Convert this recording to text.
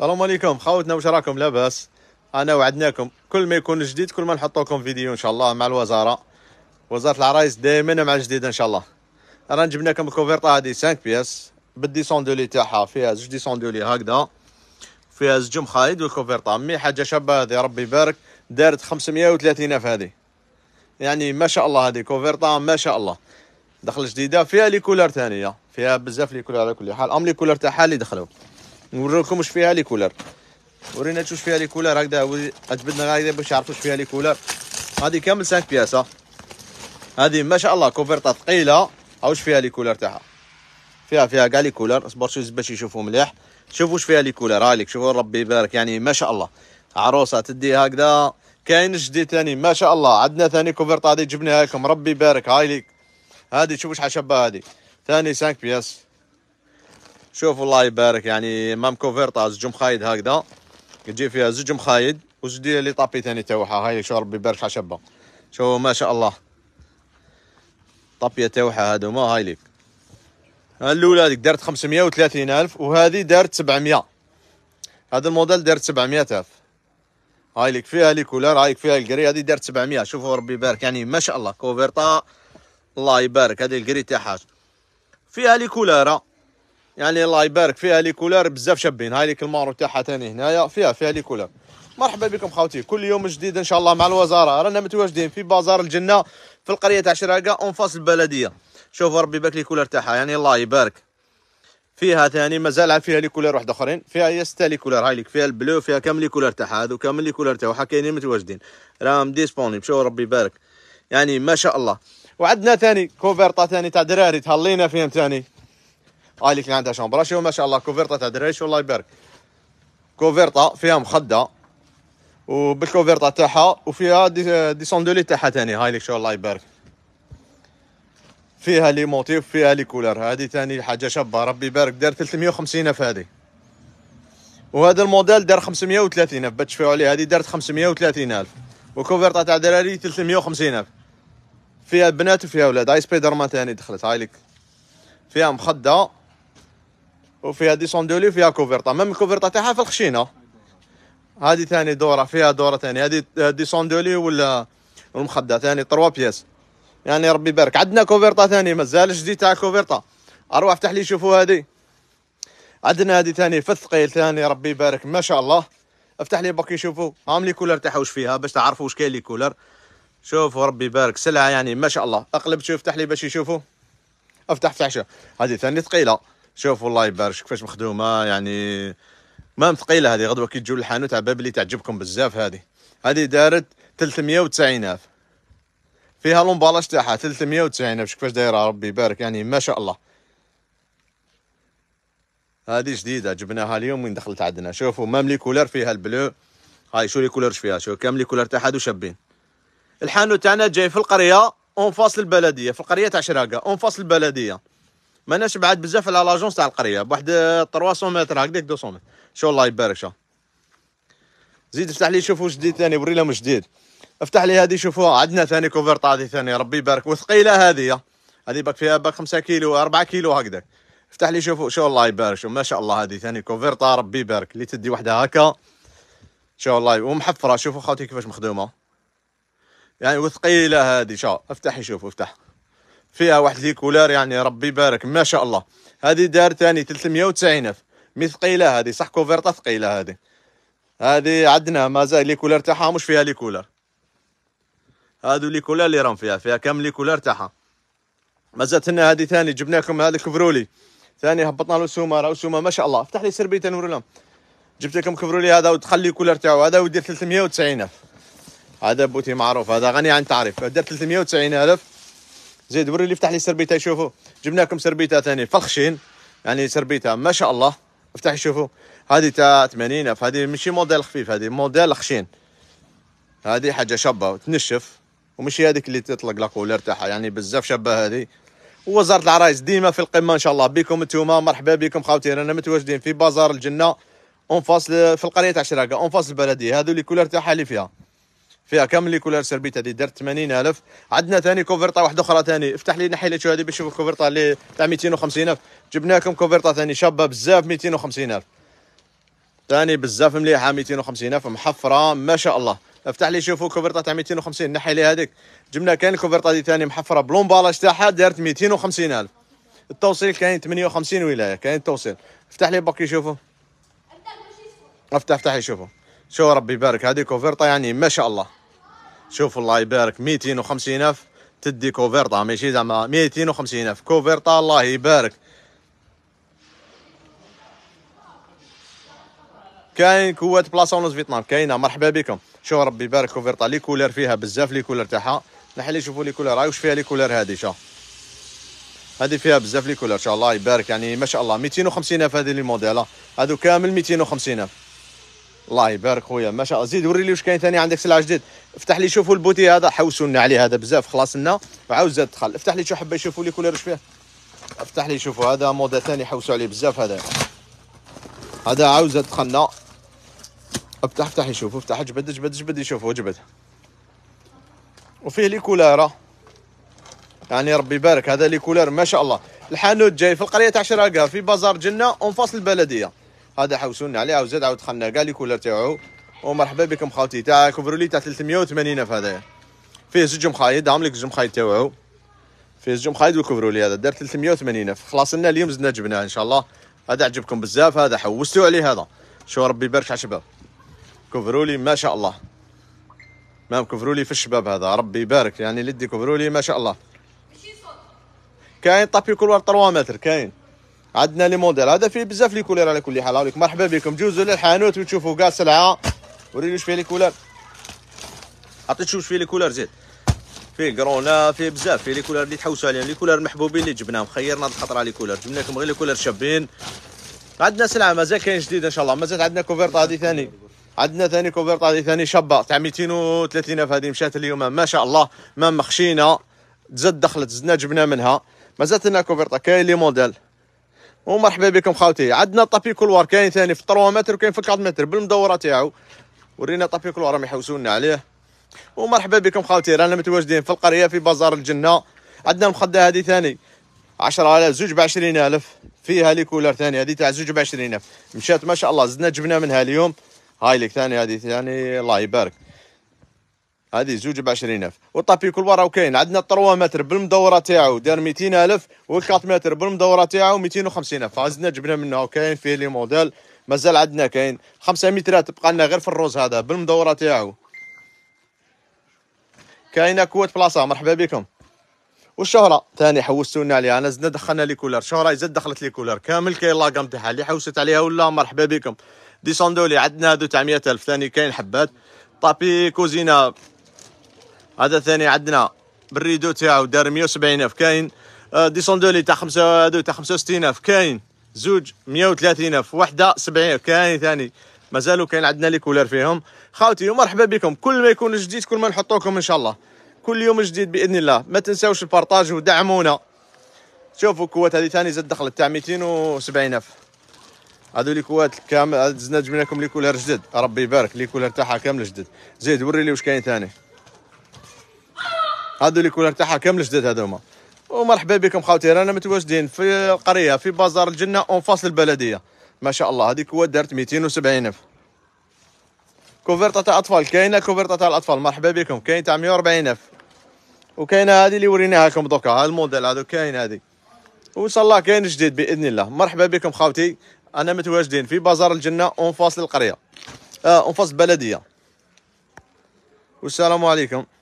السلام عليكم خاوتنا واش راكم لاباس انا وعدناكم كل ما يكون جديد كل ما نحط لكم فيديو ان شاء الله مع الوزاره وزاره العرايس دائما مع الجديد ان شاء الله رانا جبنا لكم الكوفيرطه هذه 5 بياس بالديسوندولي تاعها فيها زوج ديسوندولي هكذا فيها زوج مخايد والكوفيرطه مي حاجه شابه هذه ربي يبارك دارت 530 الف هذه يعني ما شاء الله هذه كوفيرطه ما شاء الله دخل جديده فيها لي كولر ثانيه فيها بزاف لي كولر على كل حال ام لي كولر تاعها اللي دخلوا نوريكم واش فيها لي كولر ورينا تشوف فيها لي كولر هكذا اجبدنا هكذا باش يعرفوا واش فيها لي كولر هذه كامل 5 بياسه هذه ما شاء الله كوفرطه ثقيله ها واش فيها لي كولر تاعها فيها فيها كاع لي كولر اصبر شوف باش يشوفوا مليح شوفوا واش فيها لي كولر هاليك شوفوا ربي يبارك يعني ما شاء الله عروسه تدي هكذا كاين جديد ثاني ما شاء الله عندنا ثاني كوفرطه هذه جبناها لكم ربي يبارك هاي ليك هذه شوفوا شحال شابه هذه ثاني 5 بياس شوف الله يبارك يعني مام كوفيرطا زوج مخايد هكذا تجي فيها زوج مخايد وزدي لي طابي ثاني تاوعها هاي شو ربي يبارك شابه شوف ما شاء الله طابيه هادو ما هاي ليك الاولى هذيك دارت 530 الف وهذه دارت 700 هذا الموديل دارت 700 الف هاي ليك فيها لي كولر هاي فيها القري هذه دارت 700 شوفوا ربي يبارك يعني ما شاء الله كوفيرطا الله يبارك هذه القري تاعها فيها لي كولارا يعني الله يبارك فيها لي كولار بزاف شابين هاي ليك المارو تاعها ثاني هنايا فيها فيها لي كولار مرحبا بكم خاوتي كل يوم جديد ان شاء الله مع الوزاره رانا متواجدين في بازار الجنه في القريه تاع شراقه اون فاس البلديه شوف ربي يبارك لي كولار تاعها يعني الله يبارك فيها ثاني مازال فيها لي كولار واحد اخرين فيها هي سته لي كولار هاي ليك فيها البلو فيها كامل لي كولار تاعها هذو كامل لي كولار تاعها كاينين متواجدين راهم ديسبونيبل شوف ربي يبارك يعني ما شاء الله وعندنا ثاني كوفرطه ثاني تاع دراري تهلينا فيهم ثاني هاي اللي عندها شامبرا شوف ما شاء الله كوفيرتا دراري ايش والله يبارك كوفيرتا فيها مخده وبالكوفيرتا تاعها وفيها دي, دي سوندولي تاعها ثاني هاي اللي شاء الله يبارك فيها لي موتيف فيها لي كولر هذه ثاني حاجه شابه ربي يبارك دار 350 في هذه وهذا الموديل دار 530 الف بتشفيو عليه هذه دارت 530 الف وكوفيرتا تاع دراري 350 الف فيها بنات وفيها اولاد هاي سبايدر مان ثاني دخلت هاي لك فيها مخده وفيها ديسوندولي وفيها كوفرتا مام الكوفرتا تاعها في الخشينه هذه ثاني دوره فيها دوره ثاني هذه ديسوندولي ولا المخده ثاني تروا بياس يعني ربي يبارك عندنا كوفرتا ثاني مازال جديد تاع كوفرتا اروح افتح لي شوفوا هذه عندنا هذه ثاني في الثقيل ثاني ربي يبارك ما شاء الله افتح لي باكي شوفوا هام لي كولر تاعها واش فيها باش تعرفوا واش كاين لي كولر شوفوا ربي يبارك سلعه يعني ما شاء الله اقلب شوف افتح لي باش يشوفوا افتح افتح شوف هذه ثاني ثقيله شوف والله يبارك كيفاش مخدومه يعني ما ثقيله هذه غدوه كي تجيو للحانوت على باب اللي تعجبكم بزاف هذه هذه دارت 390 الف فيها لومبالاج تاعها 390 الف كيفاش دايره ربي يبارك يعني ما شاء الله هذه جديده جبناها اليوم وين دخلت عندنا شوفوا مام لي كولر فيها البلو هاي شو لي كولرش فيها شوف كامل لي كولر تاعها دو شابين الحانوت تاعنا جاي في القريه اون فاصل البلديه في القريه تاع شراقه اون فاصل البلديه ماناش بعاد بزاف على لاجونس تاع القريه بواحد 300 متر هكذاك 200 متر شاء الله يبارك شو زيد افتح لي شوفوا جديد ثاني وري لهم جديد افتح لي هذه شوفوها عندنا ثاني كوفرت هذه ثاني ربي يبارك وثقيله هذه هذه باك فيها باك 5 كيلو 4 كيلو هكذاك افتح لي شوفوا شو الله يبارك شو ما شاء الله هذه ثاني كوفرت ربي يبارك اللي تدي وحده هكا شو الله ومحفره شوفوا خاوتي كيفاش مخدومه يعني وثقيله هذه شو افتح شوف افتح فيها واحد ليكولار يعني ربي يبارك ما شاء الله هذه دار ثاني 390 الف مي ثقيله هذه صح كوفيرتا ثقيله هذه هذه عندنا مازال ليكولار تاعها مش فيها ليكولار هادو ليكولار اللي راهم فيها فيها كامل ليكولار تاعها مازالت لنا هذه ثاني جبناكم هذا كفرولي ثاني هبطنا له سومه راه سومه ما شاء الله افتح لي سربيت نور لهم جبت لكم كفرولي هذا ودخل لي كولر تاعو هذا ودير 390 الف هذا بوتي معروف هذا غني عن تعريف دار 390 الف زيد وري اللي فتح لي سربيته شوفوا جبنا لكم سربيته ثاني فلخشين يعني سربيته ما شاء الله افتح شوفوا هذه تاع 80 الف هذه ماشي موديل خفيف هذه موديل خشين هذه حاجه شابه تنشف ومشي هذيك اللي تطلق لا كولير تاعها يعني بزاف شابه هذه ووزاره العرايس ديما في القمه ان شاء الله بكم انتوما مرحبا بكم خاوتي رانا متواجدين في بازار الجنه اون فاس في القريه تاع شراقه اون فاس البلديه هذو لي كولير تاعها اللي فيها فيها كامل لي كولار سربيت هذه درت 80000 عندنا ثاني كوفرطه واحده اخرى ثاني افتح لي نحي شو هذه باش نشوف الكوفرطه اللي تاع 250000 جبنا لكم كوفرطه ثاني شابه بزاف 250000 ثاني بزاف مليحه 250000 محفره ما شاء الله افتح لي شوفوا كوفرطه تاع 250 نحي لي هذيك جبنا كان الكوفرطه دي ثاني محفره بلومبالاج تاعها دارت 250000 التوصيل كاين 58 ولايه كاين التوصيل افتح لي باكي شوفوا افتح افتح لي شوفوا شو ربي يبارك هذه كوفرطه يعني ما شاء الله شوف الله يبارك 250 الف تدي كوفيرطا ماشي زعما 250 الف كوفيرطا الله يبارك كاين كوات بلاصه ونص فيتنام كاينه مرحبا بكم شوف ربي يبارك كوفيرطا لي كولر فيها بزاف لي كولر تاعها نحلي شوفوا لي كولر هاي واش فيها لي كولر هادي شوف هادي فيها بزاف لي كولر ان شاء الله يبارك يعني ما شاء الله 250 الف هادي لي موديلا هادو كامل 250 الف الله يبارك خويا ما شاء الله زيد وري لي واش كاين ثاني عندك سلعه جديد افتح لي شوفوا البوتي هذا حوسوا لنا عليه هذا بزاف خلاص لنا وعاود زاد دخل افتح لي شو حبه يشوفوا لي كولير واش فيه افتح لي شوفوا هذا موضه ثاني حوسوا عليه بزاف هذا هذا عاوز زاد دخلنا افتح افتح يشوفوا افتح جبد جبد جبد يشوفوا جبد وفيه لي كولارة. يعني ربي يبارك هذا لي كولير ما شاء الله الحانوت جاي في القريه تاع شراقه في بازار جنه اون فاصل البلديه هذا حوسونا عليه وزاد عاود دخلنا كاع لي كولر تاعو ومرحبا بكم خاوتي تاع كوفرولي تاع 380 الف هذايا فيه زوج مخايد عامل لك زوج مخايد تاعو فيه زوج مخايد والكوفرولي هذا دار 380 الف خلاص لنا اليوم زدنا جبناه ان شاء الله هذا عجبكم بزاف هذا حوستو عليه هذا شو ربي يبارك على الشباب كوفرولي ما شاء الله مام كوفرولي في الشباب هذا ربي يبارك يعني لدي كوفرولي ما شاء الله كاين طابي كولوار 3 متر كاين عندنا لي موديل هذا فيه بزاف لي كولير على كل حال هاوليك مرحبا بكم جوزوا للحانوت وتشوفوا كاع سلعه وريني واش فيه لي كولير عطيت شوف فيه لي كولير زيد فيه كرونا فيه بزاف فيه لي كولير اللي تحوسوا عليهم لي كولير محبوبين اللي جبناهم خيرنا هاد الخطره لي كولير جبنا لكم غير لي كولير شابين عندنا سلعه مازال كاين جديد ان شاء الله مازال عندنا كوفيرت هذه ثاني عندنا ثاني كوفيرت هذه ثاني شابه تاع 230 الف هذه مشات اليوم ما شاء الله ما مخشينا تزاد دخلت زدنا جبنا منها مازالت لنا كوفيرتا كاين لي موديل ومرحبا بكم خاوتي عندنا طابي كولوار كاين ثاني في 3 متر وكاين في 4 متر بالمدوره تاعو ورينا طابي كولوار راهم يحوسونا عليه ومرحبا بكم خاوتي رانا متواجدين في القريه في بازار الجنه عندنا المخده هذه ثاني 10000 زوج ب 20000 فيها لي كولر ثاني هذه تاع زوج ب 20000 مشات ما شاء الله زدنا جبنا منها اليوم هاي لك ثاني هذه ثاني الله يبارك هذه زوج ب 20000 والطابي كل راهو كاين عندنا 3 متر بالمدوره تاعو دار 200000 و 4 متر بالمدوره تاعو 250000 فازنا جبنا منه كاين فيه لي موديل مازال عندنا كاين 5 مترات تبقى لنا غير في الروز هذا بالمدوره تاعو كاينه كوات بلاصه مرحبا بكم والشهره ثاني حوستونا عليها انا زدنا دخلنا لي كولر شهره يزاد دخلت لي كولر كامل كاين لاكام تاعها اللي حوست عليها ولا مرحبا بكم ديسوندولي عندنا هادو تاع 100000 ثاني كاين حبات طابي كوزينه هذا ثاني عندنا بالريدو تاعو دار 170000 كاين آه، ديسوندولي تاع 5 هذو تاع 65000 كاين زوج 130000 وحده 70 كاين ثاني مازالو كاين عندنا لي كولر فيهم خاوتي ومرحبا بكم كل ما يكون جديد كل ما نحطوكم ان شاء الله كل يوم جديد باذن الله ما تنساوش البارطاج ودعمونا شوفوا كوات هذه ثاني زاد دخلت تاع 270000 هذو لي كوات كامل زدنا جبنا لكم لي كولر جدد ربي يبارك لي كولر تاعها كامل جدد زيد وري لي واش كاين ثاني هادو لي كولر تاعها كامل جداد هادو هما ومرحبا بكم خاوتي رانا متواجدين في القريه في بازار الجنه اون فاس البلديه ما شاء الله هذيك هو دارت 270 الف كوفرتا تاع اطفال كاينه كوفرطه تاع الاطفال مرحبا بكم كاين تاع 140 الف وكاينه هذه اللي وريناها لكم دوكا ها الموديل هذا كاين هذه وان شاء الله كاين جديد باذن الله مرحبا بكم خاوتي انا متواجدين في بازار الجنه اون فاس القريه آه اون فاس البلديه والسلام عليكم